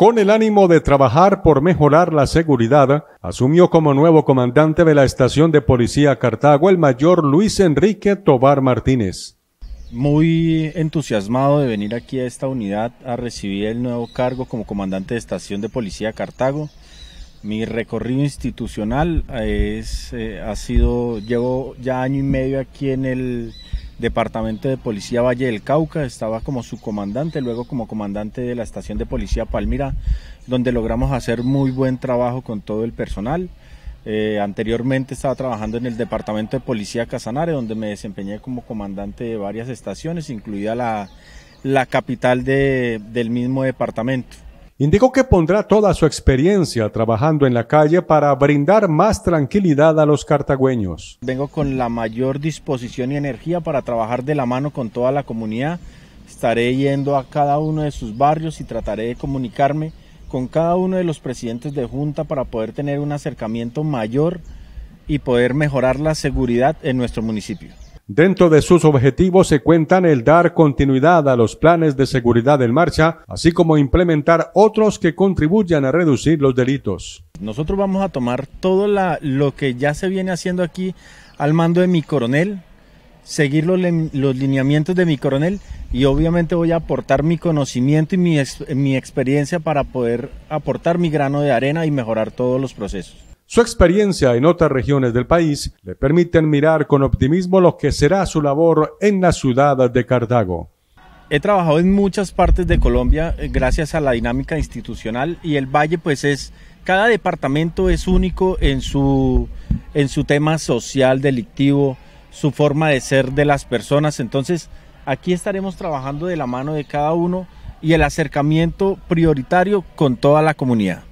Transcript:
con el ánimo de trabajar por mejorar la seguridad, asumió como nuevo comandante de la estación de policía Cartago el mayor Luis Enrique Tobar Martínez. Muy entusiasmado de venir aquí a esta unidad a recibir el nuevo cargo como comandante de estación de policía Cartago. Mi recorrido institucional eh, es, eh, ha sido, llevo ya año y medio aquí en el, Departamento de Policía Valle del Cauca, estaba como subcomandante, luego como comandante de la estación de policía Palmira, donde logramos hacer muy buen trabajo con todo el personal. Eh, anteriormente estaba trabajando en el Departamento de Policía Casanare, donde me desempeñé como comandante de varias estaciones, incluida la, la capital del mismo departamento indicó que pondrá toda su experiencia trabajando en la calle para brindar más tranquilidad a los cartagüeños. Vengo con la mayor disposición y energía para trabajar de la mano con toda la comunidad. Estaré yendo a cada uno de sus barrios y trataré de comunicarme con cada uno de los presidentes de junta para poder tener un acercamiento mayor y poder mejorar la seguridad en nuestro municipio. Dentro de sus objetivos se cuentan el dar continuidad a los planes de seguridad en marcha, así como implementar otros que contribuyan a reducir los delitos. Nosotros vamos a tomar todo lo que ya se viene haciendo aquí al mando de mi coronel, seguir los, lineamientos de mi coronel y obviamente voy a aportar mi conocimiento y mi experiencia para poder aportar mi grano de arena y mejorar todos los procesos. Su experiencia en otras regiones del país le permiten mirar con optimismo lo que será su labor en la ciudad de Cartago. He trabajado en muchas partes de Colombia eh, gracias a la dinámica institucional y el Valle pues es cada departamento es único en su en su tema social delictivo, su forma de ser de las personas, entonces aquí estaremos trabajando de la mano de cada uno y el acercamiento prioritario con toda la comunidad.